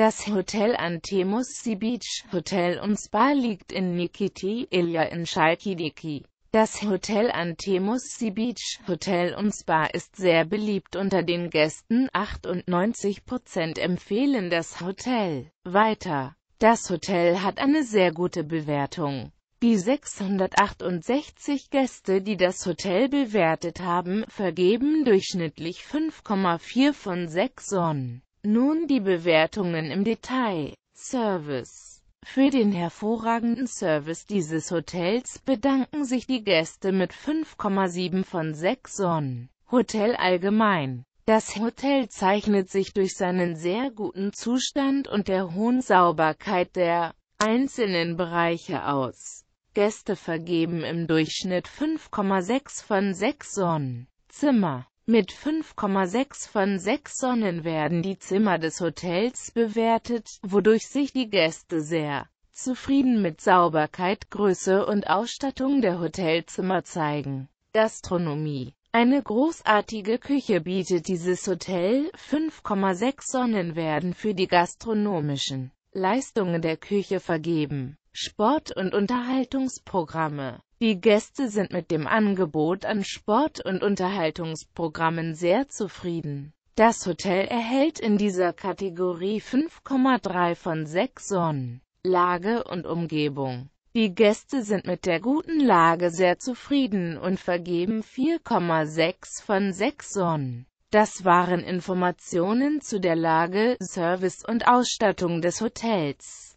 Das Hotel Antemus Sea Beach Hotel und Spa liegt in Nikiti, Ilya in Schalkidiki. Das Hotel Antemus Sea Beach Hotel und Spa ist sehr beliebt unter den Gästen, 98% empfehlen das Hotel. Weiter. Das Hotel hat eine sehr gute Bewertung. Die 668 Gäste, die das Hotel bewertet haben, vergeben durchschnittlich 5,4 von 6 Sonnen. Nun die Bewertungen im Detail. Service Für den hervorragenden Service dieses Hotels bedanken sich die Gäste mit 5,7 von 6 Sonnen. Hotel allgemein das Hotel zeichnet sich durch seinen sehr guten Zustand und der hohen Sauberkeit der einzelnen Bereiche aus. Gäste vergeben im Durchschnitt 5,6 von 6 Sonnen. Zimmer mit 5,6 von 6 Sonnen werden die Zimmer des Hotels bewertet, wodurch sich die Gäste sehr zufrieden mit Sauberkeit, Größe und Ausstattung der Hotelzimmer zeigen. Gastronomie eine großartige Küche bietet dieses Hotel, 5,6 Sonnen werden für die gastronomischen Leistungen der Küche vergeben. Sport- und Unterhaltungsprogramme die Gäste sind mit dem Angebot an Sport- und Unterhaltungsprogrammen sehr zufrieden. Das Hotel erhält in dieser Kategorie 5,3 von 6 Sonnen. Lage und Umgebung die Gäste sind mit der guten Lage sehr zufrieden und vergeben 4,6 von 6 Sonnen. Das waren Informationen zu der Lage, Service und Ausstattung des Hotels.